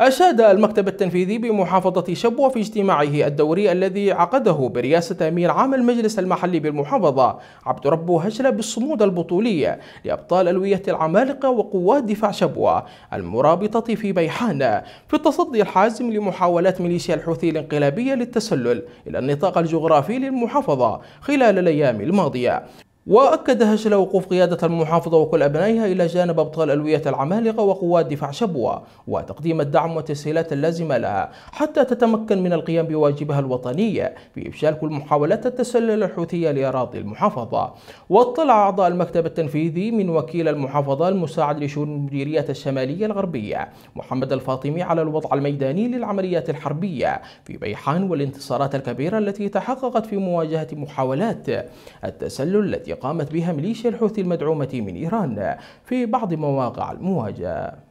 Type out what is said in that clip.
أشاد المكتب التنفيذي بمحافظة شبوة في اجتماعه الدوري الذي عقده برئاسة أمير عام المجلس المحلي بالمحافظة عبد ربه هشلة بالصمود البطولي لأبطال ألوية العمالقة وقوات دفاع شبوة المرابطة في بيحان في التصدي الحازم لمحاولات ميليشيا الحوثي الانقلابية للتسلل إلى النطاق الجغرافي للمحافظة خلال الأيام الماضية وأكد هشل وقوف قيادة المحافظة وكل أبنائها إلى جانب أبطال ألوية العمالقة وقوات دفاع شبوة وتقديم الدعم والتسهيلات اللازمة لها حتى تتمكن من القيام بواجبها الوطني بإفشال كل محاولات التسلل الحوثية لأراضي المحافظة واطلع أعضاء المكتب التنفيذي من وكيل المحافظة المساعد لشؤون المديرية الشمالية الغربية محمد الفاطمي على الوضع الميداني للعمليات الحربية في بيحان والانتصارات الكبيرة التي تحققت في مواجهة محاولات التسلل التي قامت بها ميليشيا الحوثي المدعومة من إيران في بعض مواقع المواجهة